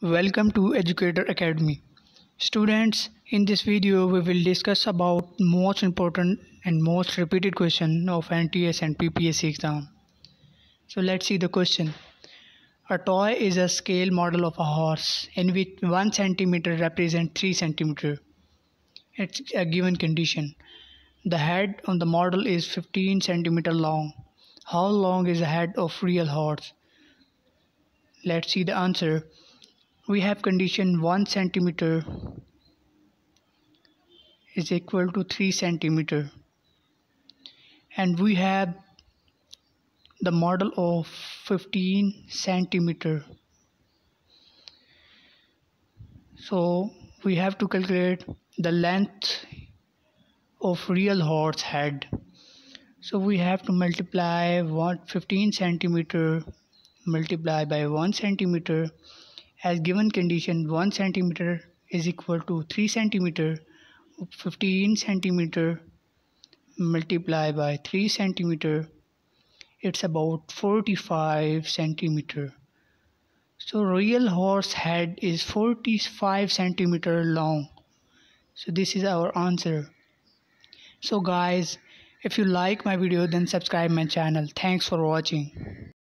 Welcome to Educator Academy. Students, in this video we will discuss about most important and most repeated question of NTS and PPS exam. So let's see the question. A toy is a scale model of a horse in which 1 centimeter represents 3 centimeter. It's a given condition. The head on the model is 15 centimeter long. How long is the head of real horse? Let's see the answer we have condition 1 centimeter is equal to 3 centimeter and we have the model of 15 centimeter so we have to calculate the length of real horse head so we have to multiply what 15 centimeter multiply by 1 centimeter as given condition 1 centimeter is equal to 3 centimeter 15 centimeter multiply by 3 centimeter it's about 45 centimeter so real horse head is 45 centimeter long so this is our answer so guys if you like my video then subscribe my channel thanks for watching